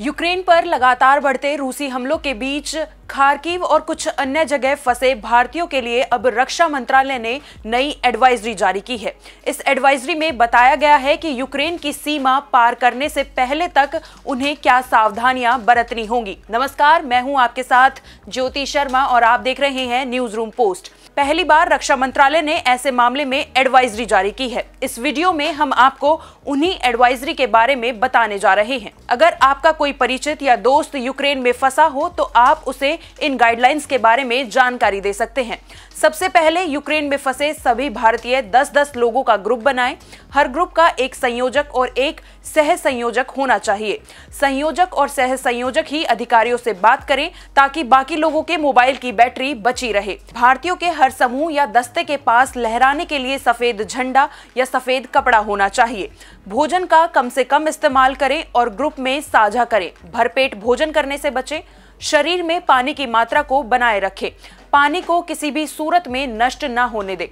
Ukraine पर लगातार बढ़ते रूसी हमलों के बीच खारकीव और कुछ अन्य जगह फंसे भारतीयों के लिए अब रक्षा मंत्रालय ने नई एडवाइजरी जारी की है इस एडवाइजरी में बताया गया है कि यूक्रेन की सीमा पार करने से पहले तक उन्हें क्या सावधानियां बरतनी होंगी नमस्कार मैं हूं आपके साथ ज्योति शर्मा और आप देख रहे हैं न्यूज रूम पोस्ट पहली बार रक्षा मंत्रालय ने ऐसे मामले में एडवाइजरी जारी की है इस वीडियो में हम आपको उन्हीं एडवाइजरी के बारे में बताने जा रहे हैं अगर आपका कोई परिचित या दोस्त यूक्रेन में फंसा हो तो आप उसे इन गाइडलाइंस के बारे में जानकारी दे सकते हैं सबसे पहले यूक्रेन में फंसे सभी भारतीय 10-10 लोगों का ग्रुप बनाएं हर ग्रुप का एक संयोजक और एक सह संयोजक होना चाहिए संयोजक और सह संयोजक ही अधिकारियों से बात करें ताकि बाकी लोगों के मोबाइल की बैटरी बची रहे भारतीयों के हर समूह या दस्ते के पास लहराने के लिए सफेद झंडा या सफेद कपड़ा होना चाहिए भोजन का कम से कम इस्तेमाल करें और ग्रुप में साझा करें भरपेट भोजन करने से बचें शरीर में पानी की मात्रा को बनाए रखें पानी को किसी भी सूरत में नष्ट ना होने दें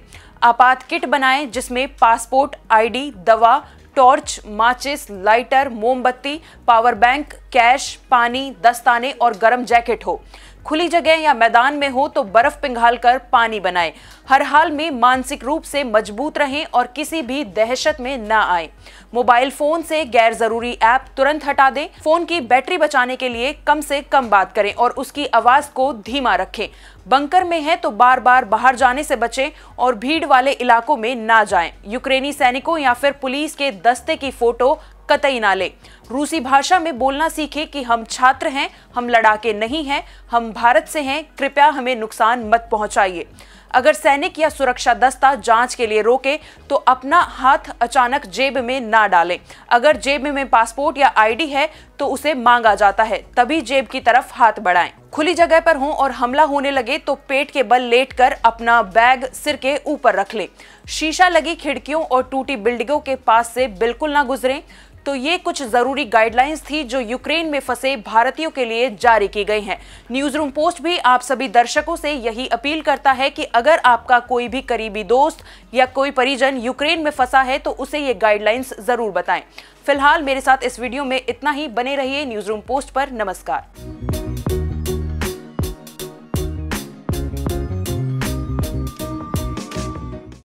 आपात किट बनाएं जिसमें पासपोर्ट आईडी, दवा टॉर्च माचिस लाइटर मोमबत्ती पावर बैंक कैश पानी दस्ताने और गर्म जैकेट हो खुली जगह या मैदान में हो तो बर्फ पिघाल कर पानी बनाए हर हाल में मानसिक रूप से मजबूत रहें और किसी भी दहशत में ना आए मोबाइल फोन से गैर जरूरी ऐप तुरंत हटा दें फोन की बैटरी बचाने के लिए कम से कम बात करें और उसकी आवाज को धीमा रखें बंकर में है तो बार बार बाहर जाने से बचें और भीड़ वाले इलाकों में ना जाएं। यूक्रेनी सैनिकों या फिर पुलिस के दस्ते की फोटो कतई ना ले रूसी भाषा में बोलना सीखे कि हम छात्र हैं हम लड़ाके नहीं हैं हम भारत से हैं कृपया हमें नुकसान मत पहुंचाइए अगर सैनिक या सुरक्षा दस्ता जांच के लिए रोके तो अपना हाथ अचानक जेब में ना डालें अगर जेब में पासपोर्ट या आईडी है तो उसे मांगा जाता है तभी जेब की तरफ हाथ बढ़ाएं खुली जगह पर हों और हमला होने लगे तो पेट के बल लेट कर अपना बैग सिर के ऊपर रख लें शीशा लगी खिड़कियों और टूटी बिल्डिंगों के पास से बिल्कुल ना गुजरें तो ये कुछ जरूरी गाइडलाइंस थी जो यूक्रेन में फंसे भारतीयों के लिए जारी की गई हैं न्यूज रूम पोस्ट भी आप सभी दर्शकों से यही अपील करता है कि अगर अगर आपका कोई भी करीबी दोस्त या कोई परिजन यूक्रेन में फंसा है तो उसे ये गाइडलाइंस ज़रूर बताएं फिलहाल मेरे साथ इस वीडियो में इतना ही बने रहिए न्यूज़ रूम पोस्ट पर नमस्कार